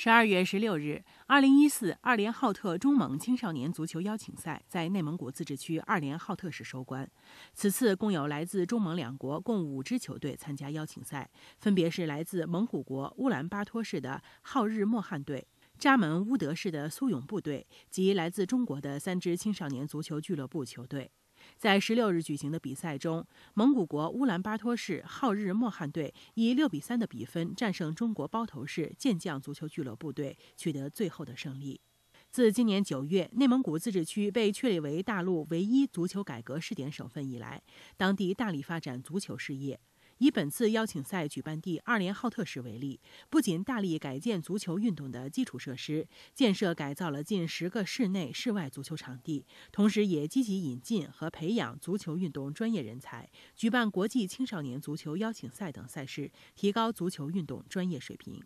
十二月十六日，二零一四二连浩特中蒙青少年足球邀请赛在内蒙古自治区二连浩特市收官。此次共有来自中蒙两国共五支球队参加邀请赛，分别是来自蒙古国乌兰巴托市的浩日莫汉队、扎门乌德市的苏勇部队及来自中国的三支青少年足球俱乐部球队。在十六日举行的比赛中，蒙古国乌兰巴托市号日莫汉队以六比三的比分战胜中国包头市健将足球俱乐部队，取得最后的胜利。自今年九月，内蒙古自治区被确立为大陆唯一足球改革试点省份以来，当地大力发展足球事业。以本次邀请赛举办地二连浩特市为例，不仅大力改建足球运动的基础设施，建设改造了近十个室内、室外足球场地，同时也积极引进和培养足球运动专业人才，举办国际青少年足球邀请赛等赛事，提高足球运动专业水平。